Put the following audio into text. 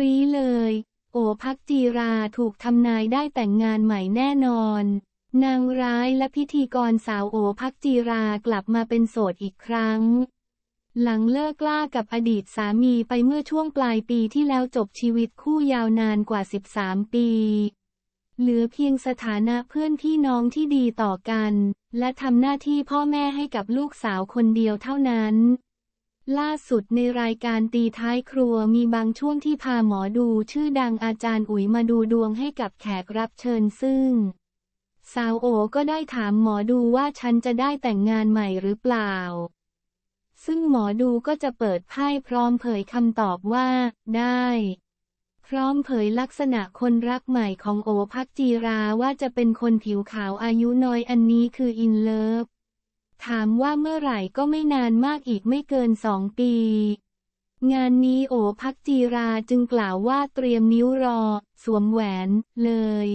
รีเลย โอภักจีราถูกทำนายได้แต่งงานใหม่แน่นอน นางร้ายและพิธีกรสาวโอภักจีรากลับมาเป็นโสดอีกครั้ง หลังเลิกล่ากับอดีตสามีไปเมื่อช่วงปลายปีที่แล้วจบชีวิตคู่ยาวนานกว่า 13 ปี เหลือเพียงสถานะเพื่อนพี่น้องที่ดีต่อกัน และทำหน้าที่พ่อแม่ให้กับลูกสาวคนเดียวเท่านั้นล่าสุดในรายการตีท้ายครัวมีบางช่วงที่พาหมอดูชื่อดังอาจารย์อุ๋ยมาดูดวงให้กับแขกรับเชิญซึ่งสาวโอก็ได้ถามหมอดูว่าฉันจะได้แต่งงานใหม่หรือเปล่า ซึ่งหมอดูก็จะเปิดไพ่พร้อมเผยคำตอบว่า ได้ พร้อมเผยลักษณะคนรักใหม่ของโอพักจีราว่าจะเป็นคนผิวขาวอายุน้อยอันนี้คืออินเลิฟถามว่าเมื่อไหร่ก็ไม่นานมากอีกไม่เกินสองปี งานนี้โอพักจีราจึงกล่าวว่าเตรียมนิ้วรอ สวมแหวนเลย